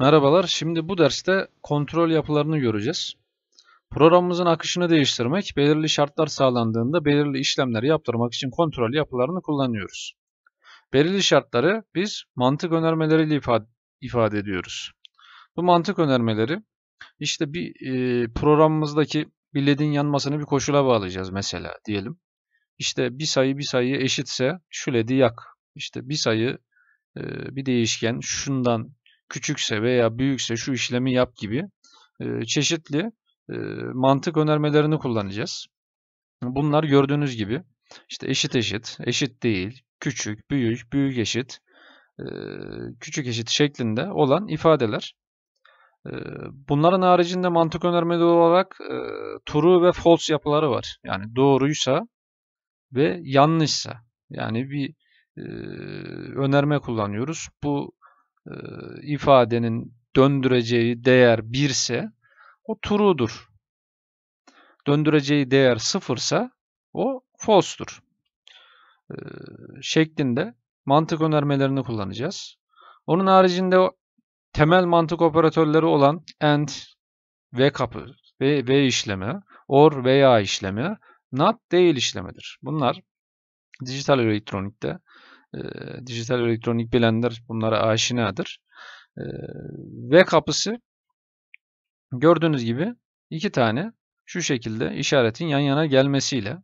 Merhabalar, şimdi bu derste kontrol yapılarını göreceğiz. Programımızın akışını değiştirmek, belirli şartlar sağlandığında belirli işlemleri yaptırmak için kontrol yapılarını kullanıyoruz. Belirli şartları biz mantık önermeleriyle ifade, ifade ediyoruz. Bu mantık önermeleri işte bir e, programımızdaki bir ledin yanmasını bir koşula bağlayacağız mesela diyelim. İşte bir sayı bir sayı eşitse şu ledi yak. İşte bir sayı e, bir değişken şundan küçükse veya büyükse şu işlemi yap gibi e, çeşitli e, mantık önermelerini kullanacağız. Bunlar gördüğünüz gibi işte eşit eşit, eşit değil, küçük, büyük, büyük eşit, e, küçük eşit şeklinde olan ifadeler. E, bunların haricinde mantık önermeleri olarak e, true ve false yapıları var. Yani doğruysa ve yanlışsa. Yani bir e, önerme kullanıyoruz. Bu e, ifadenin döndüreceği değer 1 ise o true'dur. Döndüreceği değer 0 ise o false'dur. E, şeklinde mantık önermelerini kullanacağız. Onun haricinde temel mantık operatörleri olan AND, (v kapı v ve işlemi, or veya işlemi, not değil işlemidir. Bunlar dijital elektronikte e, dijital elektronik bilenler bunlara aşinadır. E, v kapısı gördüğünüz gibi iki tane şu şekilde işaretin yan yana gelmesiyle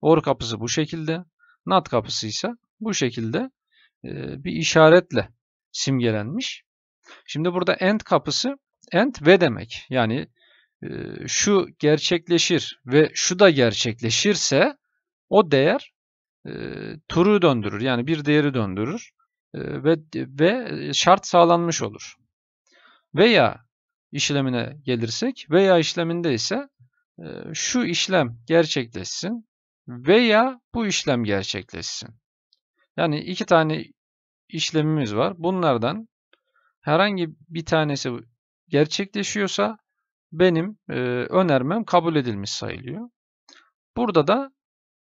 OR kapısı bu şekilde NAT kapısı ise bu şekilde e, bir işaretle simgelenmiş. Şimdi burada AND kapısı AND V demek. Yani e, şu gerçekleşir ve şu da gerçekleşirse o değer e, turu döndürür. Yani bir değeri döndürür e, ve ve şart sağlanmış olur. Veya işlemine gelirsek veya işleminde ise e, şu işlem gerçekleşsin veya bu işlem gerçekleşsin. Yani iki tane işlemimiz var. Bunlardan herhangi bir tanesi gerçekleşiyorsa benim önermem kabul edilmiş sayılıyor. Burada da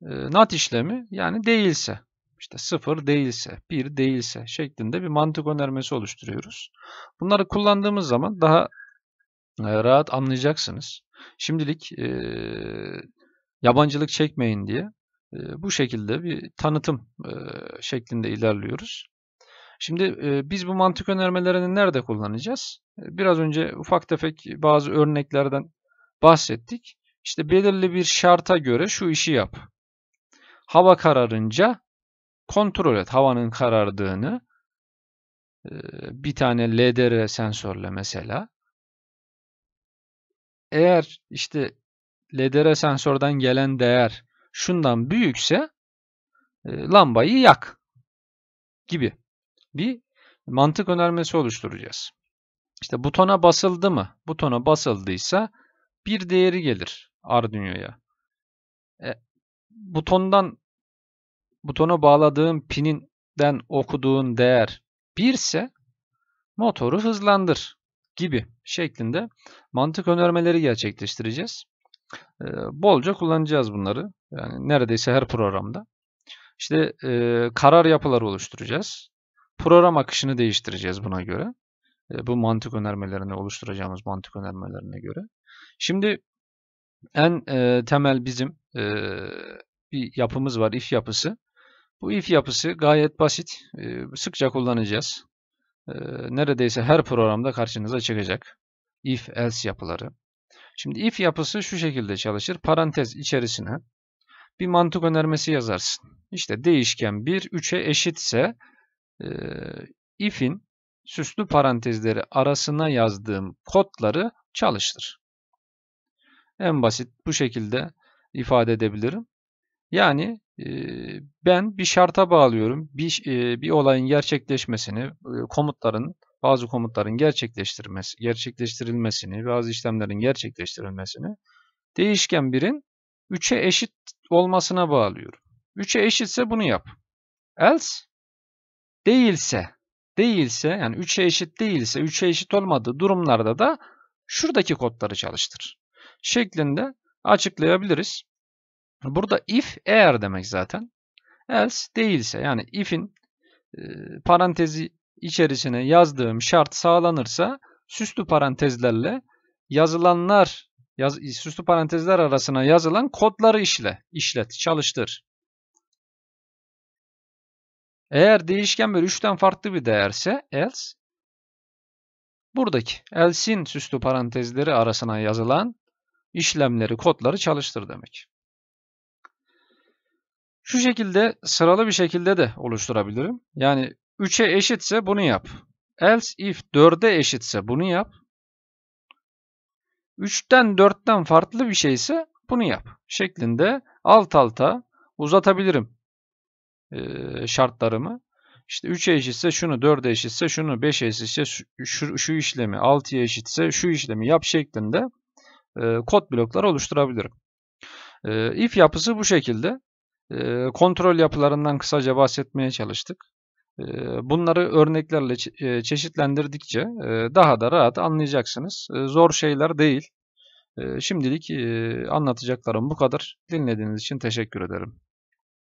Nat işlemi yani değilse işte 0 değilse 1 değilse şeklinde bir mantık önermesi oluşturuyoruz. Bunları kullandığımız zaman daha rahat anlayacaksınız. Şimdilik e, yabancılık çekmeyin diye e, bu şekilde bir tanıtım e, şeklinde ilerliyoruz. Şimdi e, biz bu mantık önermelerini nerede kullanacağız? Biraz önce ufak tefek bazı örneklerden bahsettik. İşte belirli bir şarta göre şu işi yap Hava kararınca kontrol et havanın karardığını ee, bir tane LDR sensörle mesela. Eğer işte LDR sensörden gelen değer şundan büyükse e, lambayı yak gibi bir mantık önermesi oluşturacağız. İşte butona basıldı mı? Butona basıldıysa bir değeri gelir Arduino'ya. E, butondan butona bağladığın pininden okuduğun değer 1 ise motoru hızlandır gibi şeklinde mantık önermeleri gerçekleştireceğiz. Ee, bolca kullanacağız bunları. Yani neredeyse her programda. İşte e, karar yapıları oluşturacağız. Program akışını değiştireceğiz buna göre. E, bu mantık önermelerini oluşturacağımız mantık önermelerine göre. Şimdi en e, temel bizim e, bir yapımız var, if yapısı. Bu if yapısı gayet basit, e, sıkça kullanacağız. E, neredeyse her programda karşınıza çıkacak if else yapıları. Şimdi if yapısı şu şekilde çalışır. Parantez içerisine bir mantık önermesi yazarsın. İşte değişken 1 3'e eşitse e, if'in süslü parantezleri arasına yazdığım kodları çalıştır. En basit bu şekilde ifade edebilirim. Yani e, ben bir şarta bağlıyorum. Bir, e, bir olayın gerçekleşmesini, e, komutların, bazı komutların gerçekleştirmesi, gerçekleştirilmesini, bazı işlemlerin gerçekleştirilmesini değişken birin 3'e eşit olmasına bağlıyorum. 3'e eşitse bunu yap. Else değilse, değilse yani 3'e eşit değilse, 3'e eşit olmadığı durumlarda da şuradaki kodları çalıştır şeklinde açıklayabiliriz. Burada if eğer demek zaten. Else değilse yani if'in e, parantezi içerisine yazdığım şart sağlanırsa süslü parantezlerle yazılanlar yaz, süslü parantezler arasına yazılan kodları işle, işlet, çalıştır. Eğer değişken bir 3'ten farklı bir değerse else buradaki else'in süslü parantezleri arasına yazılan işlemleri, kodları çalıştır demek. Şu şekilde sıralı bir şekilde de oluşturabilirim. Yani 3'e eşitse bunu yap. Else if 4'e eşitse bunu yap. 3'ten 4'ten farklı bir şeyse bunu yap şeklinde alt alta uzatabilirim ee, şartlarımı. İşte 3'e eşitse şunu, 4'e eşitse şunu, 5'e eşitse şu, şu işlemi, 6'ya eşitse şu işlemi yap şeklinde e, kod blokları oluşturabilirim. E, if yapısı bu şekilde. E, kontrol yapılarından kısaca bahsetmeye çalıştık. E, bunları örneklerle e, çeşitlendirdikçe e, daha da rahat anlayacaksınız. zor şeyler değil. Şimdilik anlatacaklarım bu kadar. Dinlediğiniz için teşekkür ederim.